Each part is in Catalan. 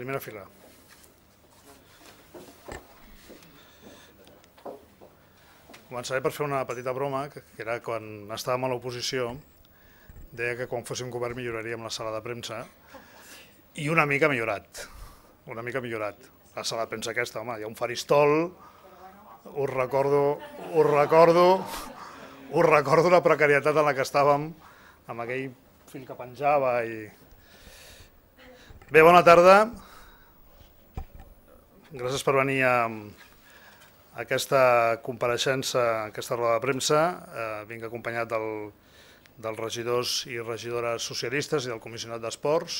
Primera fila. Començaré per fer una petita broma, que era quan estàvem a l'oposició, deia que quan fóssim govern milloraríem la sala de premsa, i una mica millorat, una mica millorat. La sala de premsa aquesta, home, hi ha un faristol, us recordo, us recordo, us recordo la precarietat en la que estàvem, amb aquell fill que penjava i... Bé, bona tarda. Gràcies per venir a aquesta compareixença, a aquesta roda de premsa. Eh, vinc acompanyat del, dels regidors i regidores socialistes i del comissionat d'esports,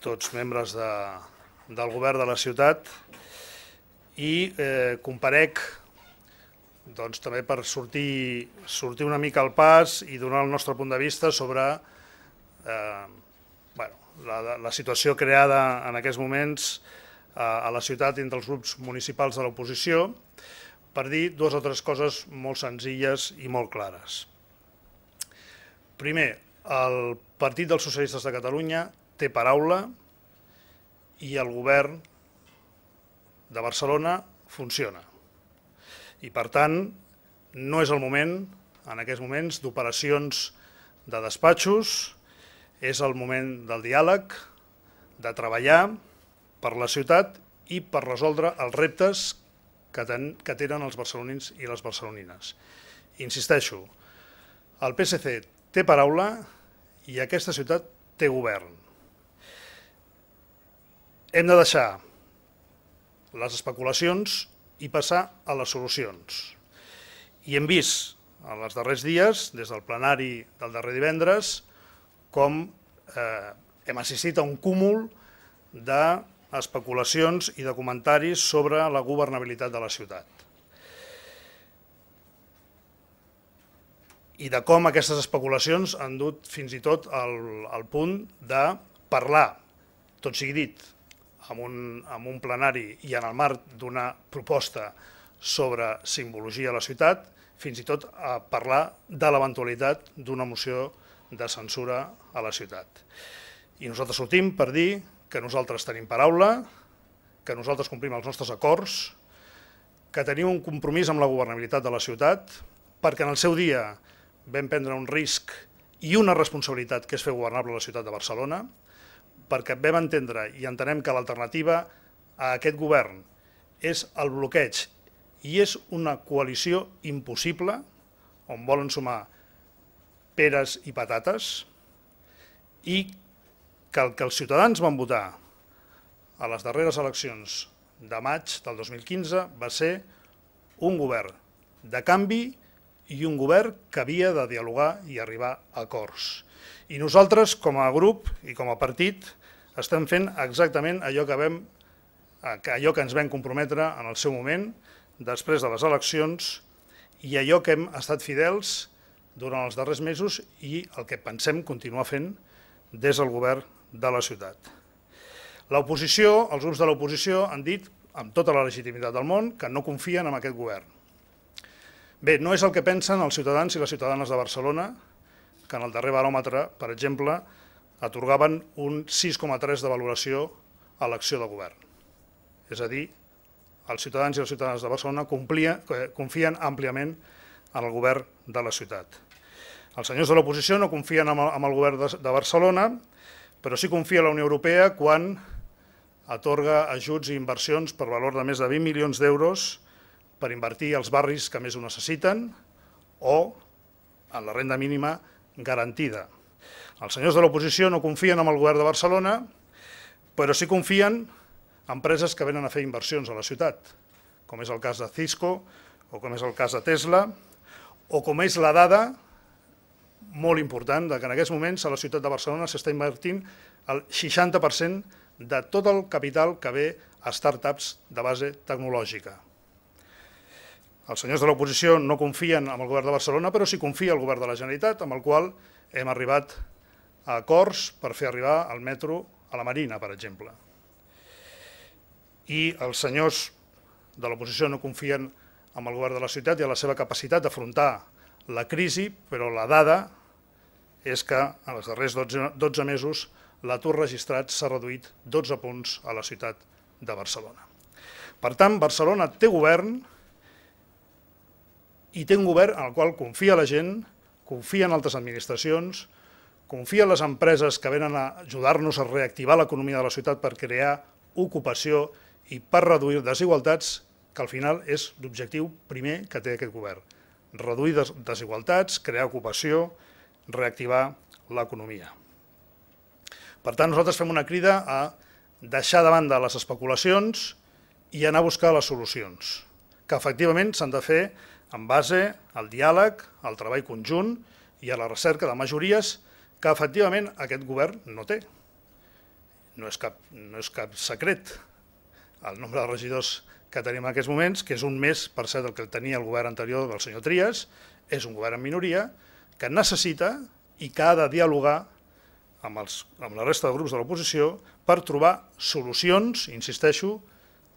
tots membres de, del govern de la ciutat, i eh, comparec doncs, també per sortir, sortir una mica al pas i donar el nostre punt de vista sobre eh, bueno, la, la situació creada en aquests moments a la ciutat entre els grups municipals de l'oposició per dir dues o tres coses molt senzilles i molt clares. Primer, el Partit dels Socialistes de Catalunya té paraula i el govern de Barcelona funciona. I per tant, no és el moment, en aquests moments, d'operacions de despatxos, és el moment del diàleg, de treballar, per la ciutat i per resoldre els reptes que, ten, que tenen els barcelonins i les barcelonines. Insisteixo, el PSC té paraula i aquesta ciutat té govern. Hem de deixar les especulacions i passar a les solucions. I hem vist en els darrers dies, des del plenari del darrer divendres, com eh, hem assistit a un cúmul de especulacions i de comentaris sobre la governabilitat de la ciutat. I de com aquestes especulacions han dut fins i tot al, al punt de parlar, tot sigui dit, amb un, amb un plenari i en el marc d'una proposta sobre simbologia a la ciutat, fins i tot a parlar de l'eventualitat d'una moció de censura a la ciutat. I nosaltres sortim per dir que nosaltres tenim paraula, que nosaltres complim els nostres acords, que tenim un compromís amb la governabilitat de la ciutat, perquè en el seu dia vam prendre un risc i una responsabilitat que és fer governable la ciutat de Barcelona, perquè vam entendre i entenem que l'alternativa a aquest govern és el bloqueig i és una coalició impossible on volen sumar peres i patates i que el que els ciutadans van votar a les darreres eleccions de maig del 2015 va ser un govern de canvi i un govern que havia de dialogar i arribar a acords. I nosaltres, com a grup i com a partit, estem fent exactament allò que, vam, allò que ens vam comprometre en el seu moment, després de les eleccions, i allò que hem estat fidels durant els darrers mesos i el que pensem continuar fent des del govern de la ciutat. L'oposició, els grups de l'oposició han dit, amb tota la legitimitat del món, que no confien en aquest govern. Bé, no és el que pensen els ciutadans i les ciutadanes de Barcelona, que en el darrer baròmetre, per exemple, atorgaven un 6,3 de valoració a l'acció de govern. És a dir, els ciutadans i les ciutadanes de Barcelona complia, eh, confien àmpliament en el govern de la ciutat. Els senyors de l'oposició no confien en el, govern de Barcelona, però sí confia la Unió Europea quan atorga ajuts i inversions per valor de més de 20 milions d'euros per invertir als barris que més ho necessiten o en la renda mínima garantida. Els senyors de l'oposició no confien en el govern de Barcelona, però sí confien en empreses que venen a fer inversions a la ciutat, com és el cas de Cisco, o com és el cas de Tesla, o com és la dada molt important que en aquests moments a la ciutat de Barcelona s'està invertint el 60% de tot el capital que ve a startups de base tecnològica. Els senyors de l'oposició no confien en el govern de Barcelona, però sí confia el govern de la Generalitat, amb el qual hem arribat a acords per fer arribar el metro a la Marina, per exemple. I els senyors de l'oposició no confien en el govern de la ciutat i en la seva capacitat d'afrontar la crisi, però la dada és que en els darrers 12, 12 mesos l'atur registrat s'ha reduït 12 punts a la ciutat de Barcelona. Per tant, Barcelona té govern i té un govern en el qual confia la gent, confia en altres administracions, confia en les empreses que venen a ajudar-nos a reactivar l'economia de la ciutat per crear ocupació i per reduir desigualtats, que al final és l'objectiu primer que té aquest govern. Reduir desigualtats, crear ocupació, reactivar l'economia. Per tant, nosaltres fem una crida a deixar de banda les especulacions i anar a buscar les solucions, que efectivament s'han de fer en base al diàleg, al treball conjunt i a la recerca de majories que efectivament aquest govern no té. No és cap, no és cap secret el nombre de regidors que tenim en aquests moments, que és un més, per cert, del que tenia el govern anterior del senyor Trias, és un govern en minoria, que necessita i que ha de dialogar amb, els, amb la resta de grups de l'oposició per trobar solucions, insisteixo,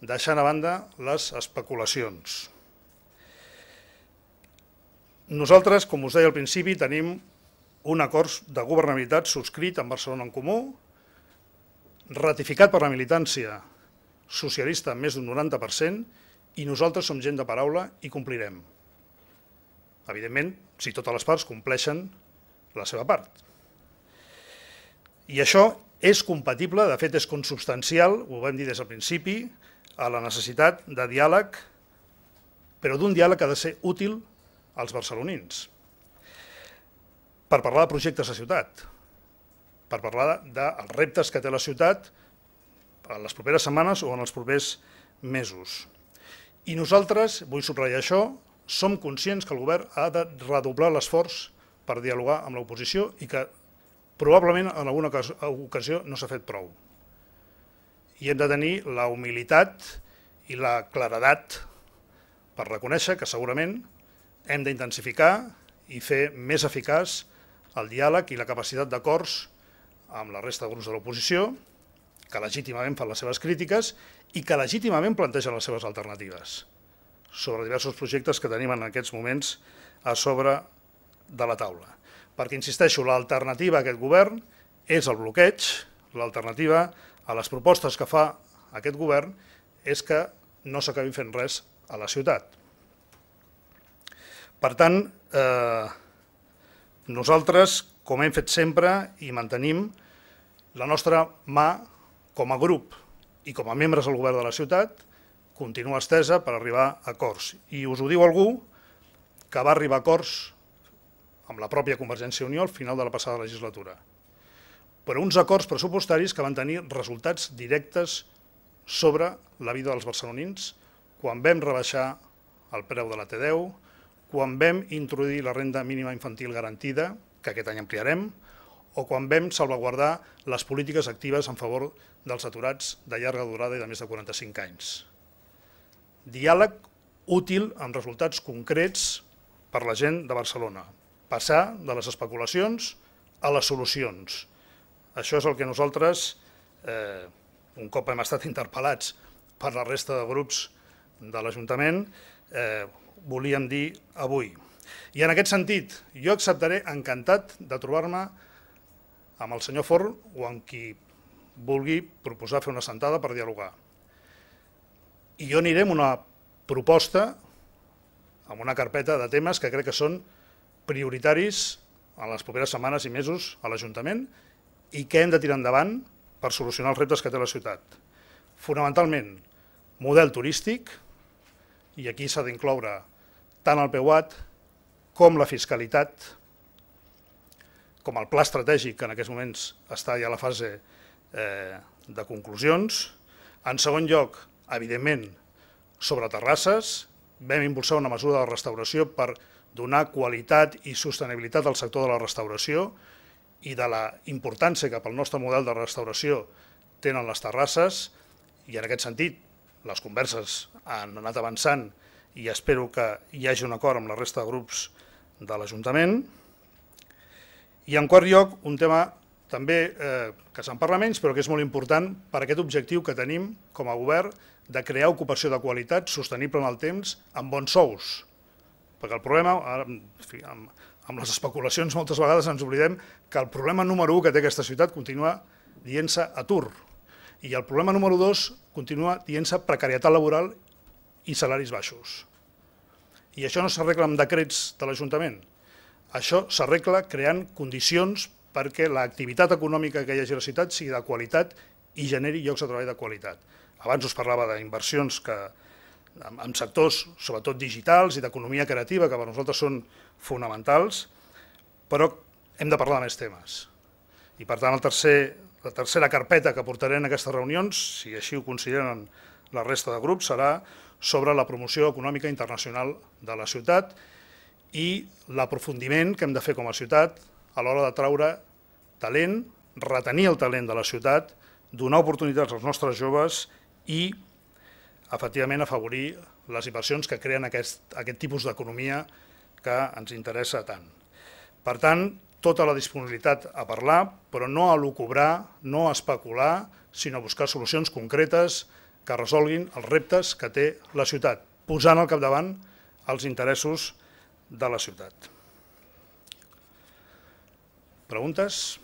deixant a banda les especulacions. Nosaltres, com us deia al principi, tenim un acord de governabilitat subscrit amb Barcelona en Comú, ratificat per la militància socialista més d'un 90%, i nosaltres som gent de paraula i complirem. Evidentment, si totes les parts compleixen la seva part. I això és compatible, de fet és consubstancial, ho vam dir des del principi, a la necessitat de diàleg, però d'un diàleg que ha de ser útil als barcelonins, per parlar de projectes de ciutat, per parlar dels de, reptes que té la ciutat en les properes setmanes o en els propers mesos. I nosaltres, vull subratllar això, som conscients que el govern ha de redoblar l'esforç per dialogar amb l'oposició i que probablement en alguna ocasió no s'ha fet prou. I hem de tenir la humilitat i la claredat per reconèixer que segurament hem d'intensificar i fer més eficaç el diàleg i la capacitat d'acords amb la resta de grups de l'oposició, que legítimament fan les seves crítiques i que legítimament plantegen les seves alternatives sobre diversos projectes que tenim en aquests moments a sobre de la taula. Perquè, insisteixo, l'alternativa a aquest govern és el bloqueig, l'alternativa a les propostes que fa aquest govern és que no s'acabi fent res a la ciutat. Per tant, eh, nosaltres, com hem fet sempre, i mantenim la nostra mà com a grup i com a membres del govern de la ciutat, continua estesa per arribar a acords. I us ho diu algú que va arribar a acords amb la pròpia Convergència i Unió al final de la passada legislatura. Però uns acords pressupostaris que van tenir resultats directes sobre la vida dels barcelonins quan vam rebaixar el preu de la T10, quan vam introduir la renda mínima infantil garantida, que aquest any ampliarem, o quan vam salvaguardar les polítiques actives en favor dels aturats de llarga durada i de més de 45 anys diàleg útil amb resultats concrets per la gent de Barcelona. Passar de les especulacions a les solucions. Això és el que nosaltres, eh, un cop hem estat interpel·lats per la resta de grups de l'Ajuntament, eh, volíem dir avui. I en aquest sentit, jo acceptaré encantat de trobar-me amb el senyor Forn o amb qui vulgui proposar fer una sentada per dialogar. I jo aniré amb una proposta, amb una carpeta de temes que crec que són prioritaris en les properes setmanes i mesos a l'Ajuntament i què hem de tirar endavant per solucionar els reptes que té la ciutat. Fonamentalment, model turístic, i aquí s'ha d'incloure tant el PEUAT com la fiscalitat, com el pla estratègic, que en aquests moments està ja a la fase eh, de conclusions. En segon lloc, evidentment, sobre terrasses. Vam impulsar una mesura de restauració per donar qualitat i sostenibilitat al sector de la restauració i de la importància que pel nostre model de restauració tenen les terrasses i en aquest sentit les converses han anat avançant i espero que hi hagi un acord amb la resta de grups de l'Ajuntament. I en quart lloc, un tema també eh, que se'n parla menys però que és molt important per aquest objectiu que tenim com a govern de crear ocupació de qualitat, sostenible en el temps, amb bons sous. Perquè el problema, ara, en fi, amb, amb les especulacions moltes vegades ens oblidem que el problema número 1 que té aquesta ciutat continua dient-se atur. I el problema número 2 continua dient-se precarietat laboral i salaris baixos. I això no s'arregla amb decrets de l'Ajuntament. Això s'arregla creant condicions perquè l'activitat econòmica que hi hagi a la ciutat sigui de qualitat i generi llocs de treball de qualitat. Abans us parlava d'inversions que en sectors, sobretot digitals i d'economia creativa, que per nosaltres són fonamentals, però hem de parlar de més temes. I per tant, el tercer, la tercera carpeta que portaré en aquestes reunions, si així ho consideren la resta de grups, serà sobre la promoció econòmica internacional de la ciutat i l'aprofundiment que hem de fer com a ciutat a l'hora de traure talent, retenir el talent de la ciutat donar oportunitats als nostres joves i, efectivament, afavorir les inversions que creen aquest, aquest tipus d'economia que ens interessa tant. Per tant, tota la disponibilitat a parlar, però no a lucubrar, no a especular, sinó a buscar solucions concretes que resolguin els reptes que té la ciutat, posant al capdavant els interessos de la ciutat. Preguntes?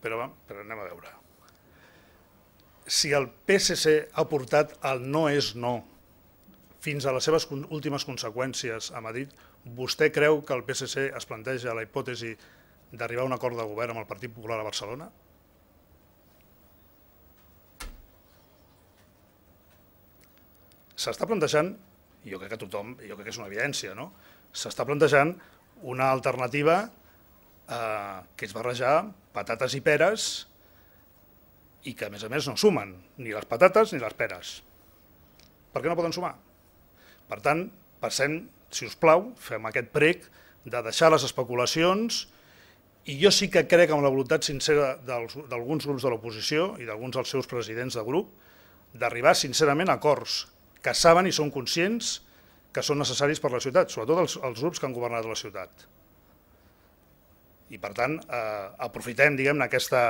però, però anem a veure. Si el PSC ha portat el no és no fins a les seves últimes conseqüències a Madrid, vostè creu que el PSC es planteja la hipòtesi d'arribar a un acord de govern amb el Partit Popular a Barcelona? S'està plantejant, jo crec que tothom, jo crec que és una evidència, no? s'està plantejant una alternativa eh, que és barrejar patates i peres i que, a més a més, no sumen ni les patates ni les peres. Per què no poden sumar? Per tant, passem, si us plau, fem aquest prec de deixar les especulacions i jo sí que crec amb la voluntat sincera d'alguns grups de l'oposició i d'alguns dels seus presidents de grup d'arribar sincerament a acords que saben i són conscients que són necessaris per la ciutat, sobretot els, els grups que han governat la ciutat. I, per tant, eh, aprofitem diguem aquesta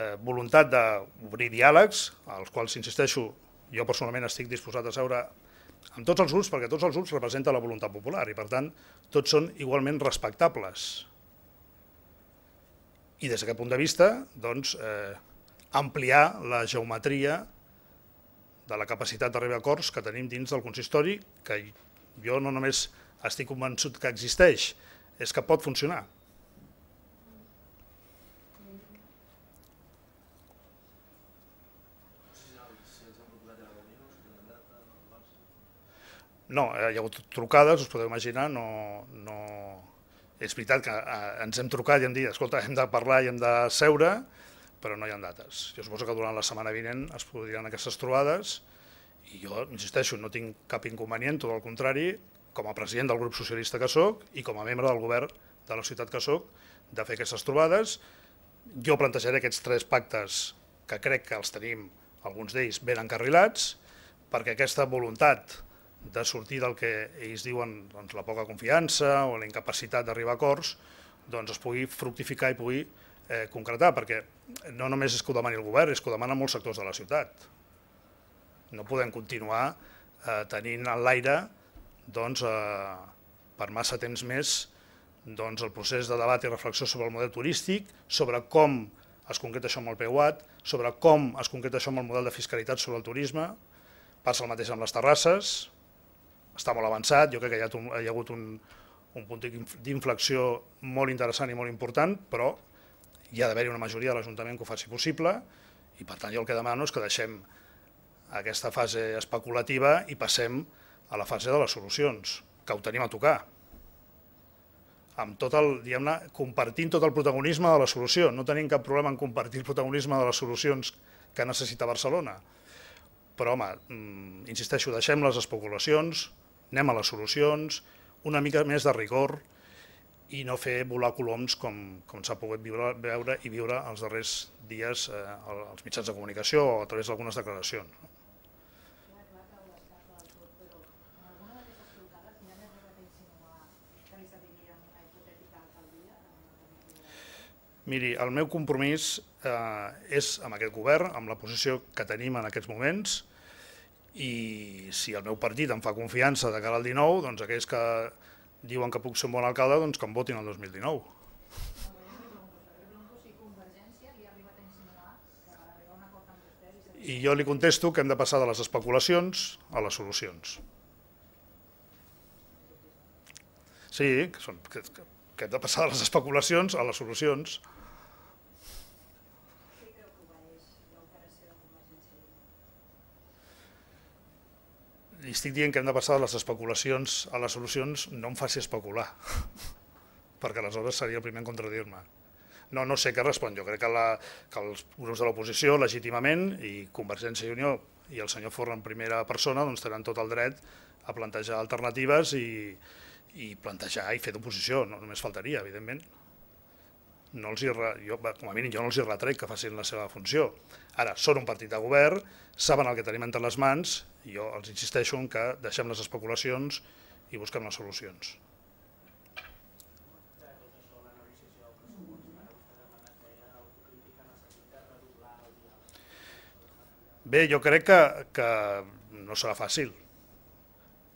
eh, voluntat d'obrir diàlegs, als quals, insisteixo, jo personalment estic disposat a seure amb tots els grups, perquè tots els grups representen la voluntat popular i, per tant, tots són igualment respectables. I des d'aquest punt de vista, doncs, eh, ampliar la geometria de la capacitat d'arribar a acords que tenim dins del consistori, que jo no només estic convençut que existeix, és que pot funcionar. No, eh, hi ha hagut trucades, us podeu imaginar, no... no... És veritat que eh, ens hem trucat i hem dit, escolta, hem de parlar i hem de seure, però no hi ha dates. Jo suposo que durant la setmana vinent es produiran aquestes trobades i jo, insisteixo, no tinc cap inconvenient, tot al contrari, com a president del grup socialista que sóc i com a membre del govern de la ciutat que sóc, de fer aquestes trobades. Jo plantejaré aquests tres pactes que crec que els tenim, alguns d'ells ben encarrilats, perquè aquesta voluntat de sortir del que ells diuen doncs, la poca confiança o la incapacitat d'arribar a acords, doncs es pugui fructificar i pugui eh, concretar, perquè no només és que ho demani el govern, és que ho demana molts sectors de la ciutat. No podem continuar eh, tenint en l'aire doncs, eh, per massa temps més doncs, el procés de debat i reflexió sobre el model turístic, sobre com es concreta això amb el PUAT, sobre com es concreta això amb el model de fiscalitat sobre el turisme, passa el mateix amb les terrasses, està molt avançat, jo crec que hi ha, hi ha hagut un, un punt d'inflexió molt interessant i molt important, però hi ha d'haver-hi una majoria de l'Ajuntament que ho faci possible i per tant jo el que demano és que deixem aquesta fase especulativa i passem a la fase de les solucions, que ho tenim a tocar. Amb tot el, compartint tot el protagonisme de la solució, no tenim cap problema en compartir el protagonisme de les solucions que necessita Barcelona. Però, home, mm, insisteixo, deixem les especulacions, anem a les solucions, una mica més de rigor i no fer volar coloms com, com s'ha pogut viure, veure i viure els darrers dies eh, als mitjans de comunicació o a través d'algunes declaracions. Miri, el meu compromís eh, és amb aquest govern, amb la posició que tenim en aquests moments, i si el meu partit em fa confiança de cara al 19, doncs aquells que diuen que puc ser un bon alcalde, doncs que em votin el 2019. I jo li contesto que hem de passar de les especulacions a les solucions. Sí, que, són, que, que hem de passar de les especulacions a les solucions. li estic dient que hem de passar de les especulacions a les solucions, no em faci especular, perquè aleshores seria el primer en contradir-me. No, no sé què respon. Jo crec que, la, que els grups de l'oposició, legítimament, i Convergència i Unió i el senyor Forn en primera persona, doncs tenen tot el dret a plantejar alternatives i, i plantejar i fer d'oposició, no només faltaria, evidentment no els hi, jo, com a mínim jo no els hi retrec que facin la seva funció. Ara, són un partit de govern, saben el que tenim entre les mans, i jo els insisteixo en que deixem les especulacions i busquem les solucions. Bé, jo crec que, que no serà fàcil,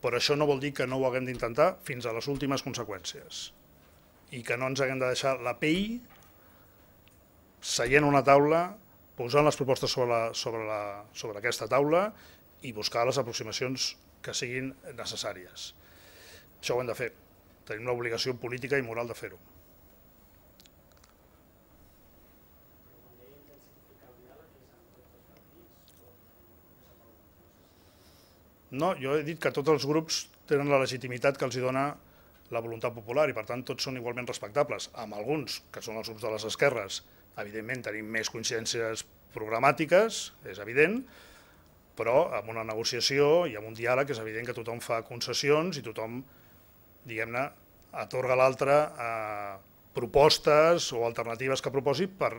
però això no vol dir que no ho haguem d'intentar fins a les últimes conseqüències i que no ens haguem de deixar la pell seient a una taula, posant les propostes sobre, la, sobre, la, sobre aquesta taula i buscar les aproximacions que siguin necessàries. Això ho hem de fer. Tenim l'obligació política i moral de fer-ho. No, jo he dit que tots els grups tenen la legitimitat que els hi dona la voluntat popular i per tant tots són igualment respectables, amb alguns que són els grups de les esquerres, evidentment tenim més coincidències programàtiques, és evident, però amb una negociació i amb un diàleg és evident que tothom fa concessions i tothom, diguem-ne, atorga a l'altre eh, propostes o alternatives que proposi per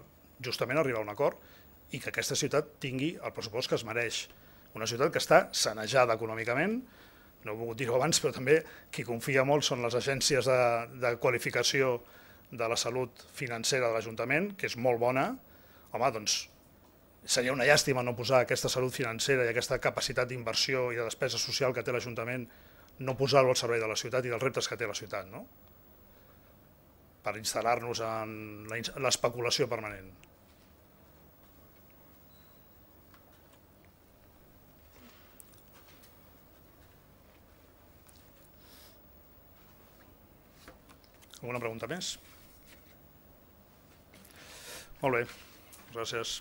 justament arribar a un acord i que aquesta ciutat tingui el pressupost que es mereix. Una ciutat que està sanejada econòmicament, no he volgut dir-ho abans, però també qui confia molt són les agències de, de qualificació de la salut financera de l'Ajuntament, que és molt bona. Home, doncs seria una llàstima no posar aquesta salut financera i aquesta capacitat d'inversió i de despesa social que té l'Ajuntament, no posar lo al servei de la ciutat i dels reptes que té la ciutat, no? per instal·lar-nos en l'especulació permanent. Alguna pregunta més? Molt bé, gràcies.